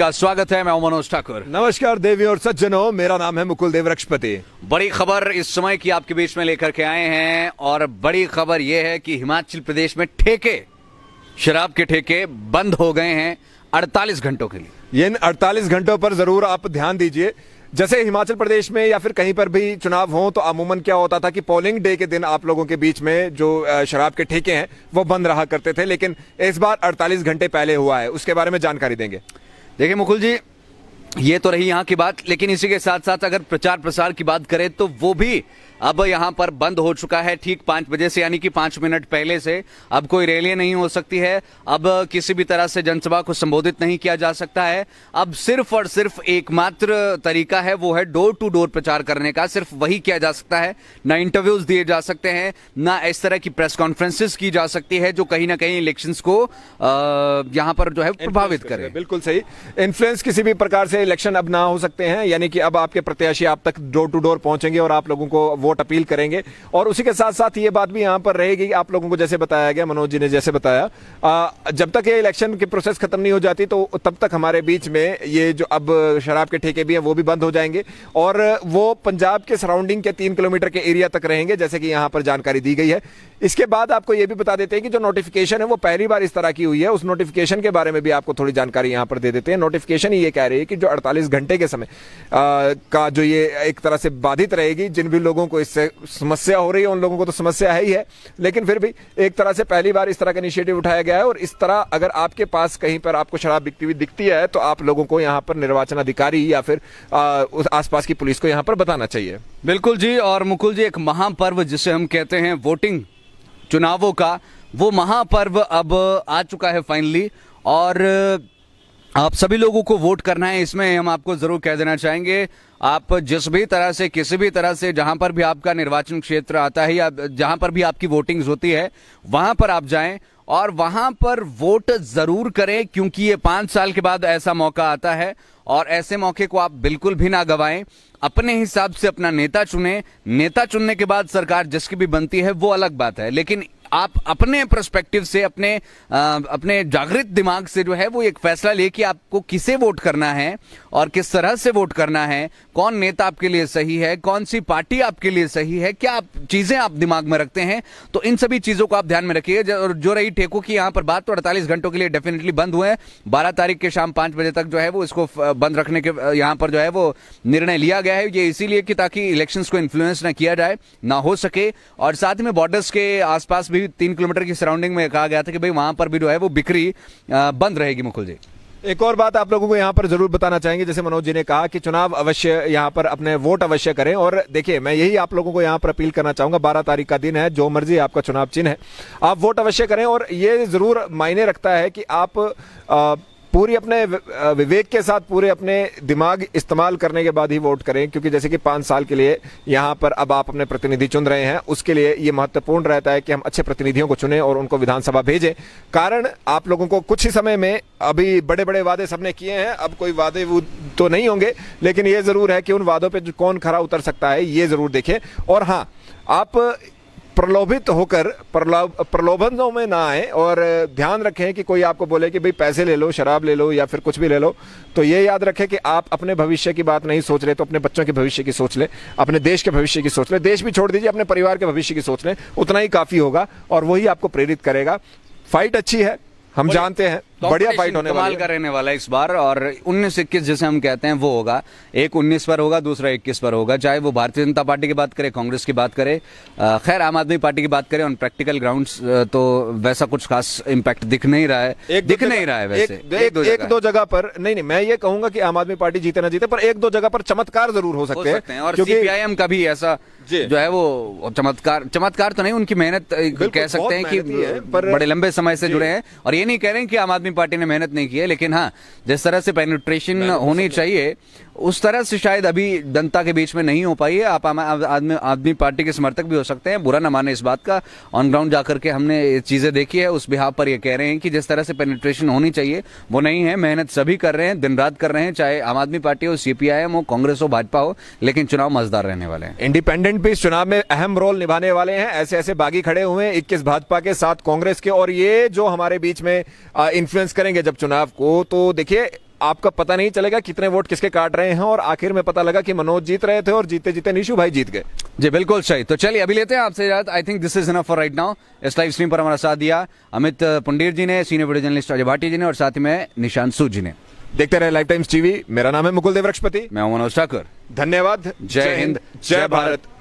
का स्वागत है मैं मनोज ठाकुर नमस्कार देवी और सज्जनों मेरा नाम है मुकुल देव रक्षपति बड़ी खबर इस समय की आपके बीच में लेकर के आए हैं और बड़ी खबर यह है कि हिमाचल प्रदेश में ठेके शराब के ठेके बंद हो गए हैं 48 घंटों के लिए इन 48 घंटों पर जरूर आप ध्यान दीजिए जैसे हिमाचल प्रदेश में या फिर कहीं पर भी चुनाव हो तो अमूमन क्या होता था कि पोलिंग डे के दिन आप लोगों के बीच में जो शराब के ठेके हैं वो बंद रहा करते थे लेकिन इस बार 48 घंटे पहले हुआ है उसके बारे में जानकारी देंगे देखिए मुकुल जी ये तो रही यहाँ की बात लेकिन इसी के साथ साथ अगर प्रचार प्रसार की बात करें तो वो भी अब यहां पर बंद हो चुका है ठीक पांच बजे से यानी कि पांच मिनट पहले से अब कोई रैली नहीं हो सकती है अब किसी भी तरह से जनसभा को संबोधित नहीं किया जा सकता है अब सिर्फ और सिर्फ एकमात्र तरीका है वो है डोर टू डोर प्रचार करने का सिर्फ वही किया जा सकता है ना इंटरव्यूज दिए जा सकते हैं ना इस तरह की प्रेस कॉन्फ्रेंसिस की जा सकती है जो कहीं ना कहीं इलेक्शन को यहाँ पर जो है प्रभावित करे बिल्कुल सही इन्फ्लुएंस किसी भी प्रकार से इलेक्शन अब ना हो सकते हैं यानी कि अब आपके प्रत्याशी आप तक डोर टू डोर पहुंचेंगे और आप लोगों को वोट वोट अपील करेंगे और उसी के साथ साथ ये बात भी यहाँ पर रहेगी आप लोगों को जैसे बताया गया मनोज जी ने जैसे बताया आ, जब तक ये इलेक्शन की प्रोसेस खत्म नहीं हो जाती तो तब तक हमारे बीच में ये जो अब शराब के ठेके भी हैं वो भी बंद हो जाएंगे और वो पंजाब के सराउंडिंग के तीन किलोमीटर के एरिया तक रहेंगे जैसे कि यहाँ पर जानकारी दी गई है इसके बाद आपको ये भी बता देते हैं कि जो नोटिफिकेशन है वो पहली बार इस तरह की हुई है उस नोटिफिकेशन के बारे में भी आपको थोड़ी जानकारी यहाँ पर दे देते हैं नोटिफिकेशन ये कह रही है कि जो अड़तालीस घंटे के समय आ, का जो ये एक तरह से बाधित रहेगी जिन भी लोगों को इससे समस्या हो रही है उन लोगों को तो समस्या है ही है लेकिन फिर भी एक तरह से पहली बार इस तरह का इनिशिएटिव उठाया गया है और इस तरह अगर आपके पास कहीं पर आपको शराब बिकती हुई दिखती है तो आप लोगों को यहाँ पर निर्वाचन अधिकारी या फिर आ, उस आसपास की पुलिस को यहाँ पर बताना चाहिए बिल्कुल जी और मुकुल जी एक महापर्व जिसे हम कहते हैं वोटिंग चुनावों का वो महापर्व अब आ चुका है फाइनली और आप सभी लोगों को वोट करना है इसमें हम आपको जरूर कह देना चाहेंगे आप जिस भी तरह से किसी भी तरह से जहां पर भी आपका निर्वाचन क्षेत्र आता है या जहां पर भी आपकी वोटिंग्स होती है वहां पर आप जाएं और वहां पर वोट जरूर करें क्योंकि ये पांच साल के बाद ऐसा मौका आता है और ऐसे मौके को आप बिल्कुल भी ना गवाएं अपने हिसाब से अपना नेता चुने नेता चुनने के बाद सरकार जिसकी भी बनती है वो अलग बात है लेकिन आप अपने परस्पेक्टिव से अपने आ, अपने जागृत दिमाग से जो है वो एक फैसला ले कि आपको किसे वोट करना है और किस तरह से वोट करना है कौन नेता आपके लिए सही है कौन सी पार्टी आपके लिए सही है क्या आप चीजें आप दिमाग में रखते हैं तो इन सभी चीजों को आप ध्यान में रखिए जो, जो रही ठेकों की यहां पर बात तो अड़तालीस घंटों के लिए डेफिनेटली बंद हुए हैं बारह तारीख के शाम पांच बजे तक जो है वो इसको बंद रखने के यहां पर जो है वो निर्णय लिया गया है ये इसीलिए कि ताकि इलेक्शन को इन्फ्लुएंस ना किया जाए ना हो सके और साथ में बॉर्डर्स के आसपास भी भी तीन किलोमीटर की सराउंडिंग में कहा गया था कि भाई वहां पर भी जो है वो बिक्री बंद रहेगी मुकुल जी एक और बात आप लोगों को यहाँ पर जरूर बताना चाहेंगे जैसे मनोज जी ने कहा कि चुनाव अवश्य यहाँ पर अपने वोट अवश्य करें और देखिए मैं यही आप लोगों को यहाँ पर अपील करना चाहूंगा बारह तारीख का दिन है जो मर्जी आपका चुनाव चिन्ह है आप वोट अवश्य करें और ये जरूर मायने रखता है कि आप आ, पूरी अपने विवेक के साथ पूरे अपने दिमाग इस्तेमाल करने के बाद ही वोट करें क्योंकि जैसे कि पांच साल के लिए यहाँ पर अब आप अपने प्रतिनिधि चुन रहे हैं उसके लिए ये महत्वपूर्ण रहता है कि हम अच्छे प्रतिनिधियों को चुने और उनको विधानसभा भेजें कारण आप लोगों को कुछ ही समय में अभी बड़े बड़े वादे सबने किए हैं अब कोई वादे वो तो नहीं होंगे लेकिन ये ज़रूर है कि उन वादों पर कौन खरा उतर सकता है ये ज़रूर देखें और हाँ आप प्रलोभित होकर प्रलोभनों में ना आए और ध्यान रखें कि कोई आपको बोले कि भाई पैसे ले लो शराब ले लो या फिर कुछ भी ले लो तो ये याद रखें कि आप अपने भविष्य की बात नहीं सोच रहे तो अपने बच्चों के भविष्य की सोच लें अपने देश के भविष्य की सोच लें देश भी छोड़ दीजिए अपने परिवार के भविष्य की सोच लें उतना ही काफ़ी होगा और वही आपको प्रेरित करेगा फाइट अच्छी है हम जानते हैं तो बढ़िया फाइट होने वाली का रहने वाला है इस बार और उन्नीस इक्कीस जैसे हम कहते हैं वो होगा एक उन्नीस पर होगा दूसरा इक्कीस पर होगा चाहे वो भारतीय जनता पार्टी की बात करे कांग्रेस की बात करे खैर आम आदमी पार्टी की बात करें ऑन प्रैक्टिकल ग्राउंड तो वैसा कुछ खास इम्पैक्ट दिख नहीं रहा है दिख नहीं रहा है वैसे एक दो जगह पर नहीं नहीं मैं ये कहूंगा की आम आदमी पार्टी जीते ना जीते पर एक दो जगह पर चमत्कार जरूर हो सकते हैं और सीपीआईएम का भी ऐसा जो है वो चमत्कार चमत्कार तो नहीं उनकी मेहनत कह सकते हैं कि बड़े लंबे समय से जुड़े हैं और ये नहीं कह रहे हैं कि आम आदमी पार्टी ने मेहनत नहीं की है लेकिन हाँ जिस तरह से पेनिट्रेशन होनी चाहिए उस तरह से शायद अभी जनता के बीच में नहीं हो पाई है आप आदमी आदमी पार्टी के समर्थक भी हो सकते हैं बुरा ना माने इस बात का ऑन ग्राउंड जाकर के हमने ये चीज़ें देखी है उस बिहार पर ये कह रहे हैं कि जिस तरह से पेनिट्रेशन होनी चाहिए वो नहीं है मेहनत सभी कर रहे हैं दिन रात कर रहे हैं चाहे आम आदमी पार्टी हो सीपीआईएम हो कांग्रेस हो भाजपा हो लेकिन चुनाव मजदार रहने वाले हैं इंडिपेंडेंट भी इस चुनाव में अहम रोल निभाने वाले हैं ऐसे ऐसे बागी खड़े हुए हैं इक्कीस भाजपा के साथ कांग्रेस के और ये जो हमारे बीच में इन्फ्लुएंस करेंगे जब चुनाव को तो देखिए आपका पता नहीं चलेगा कितने वोट किसके काट रहे हैं और आखिर में पता लगा कि मनोज जीत रहे थे और जीते जीते निशु भाई जीत गए जी बिल्कुल सही तो चलिए अभी लेते हैं आपसे याद I think this is enough for right now इस लाइव स्ट्रीम पर हमारा साथ दिया अमित पुंडीर जी ने senior video journalist Ajay Bhati ji ने और साथ में निशांत सूद जी ने देखते रहे लाइफ टाइम्स टीवी मेरा नाम है मुकुल देव रक्षपति मैं मनोज ठाकुर धन्यवाद जय हिंद जय भारत